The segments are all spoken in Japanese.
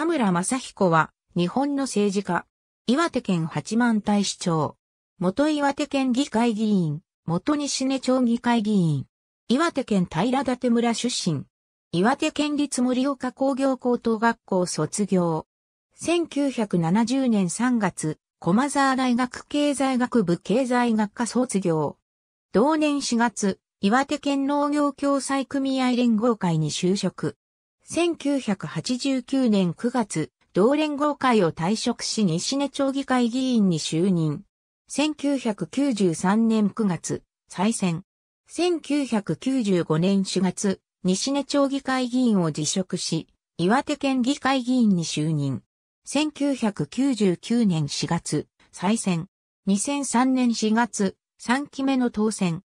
田村正彦は、日本の政治家、岩手県八幡平市長、元岩手県議会議員、元西根町議会議員、岩手県平館村出身、岩手県立盛岡工業高等学校卒業。1970年3月、駒沢大学経済学部経済学科卒業。同年4月、岩手県農業共済組合連合会に就職。1989年9月、同連合会を退職し西根町議会議員に就任。1993年9月、再選。1995年4月、西根町議会議員を辞職し、岩手県議会議員に就任。1999年4月、再選。2003年4月、3期目の当選。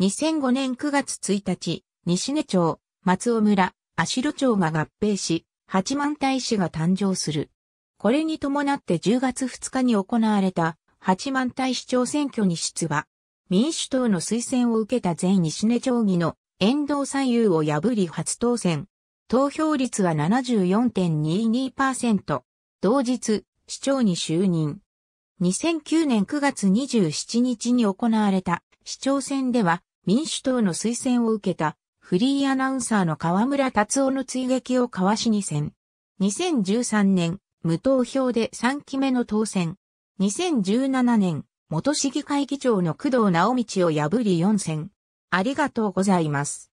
2005年9月1日、西根町、松尾村、足路町が合併し、八幡平市が誕生する。これに伴って10月2日に行われた八幡平市長選挙に出馬。民主党の推薦を受けた前西根町議の遠藤左右を破り初当選。投票率は74.22%。同日、市長に就任。2009年9月27日に行われた市長選では民主党の推薦を受けたフリーアナウンサーの河村達夫の追撃をかわしにん。2013年、無投票で3期目の当選。2017年、元市議会議長の工藤直道を破り4選。ありがとうございます。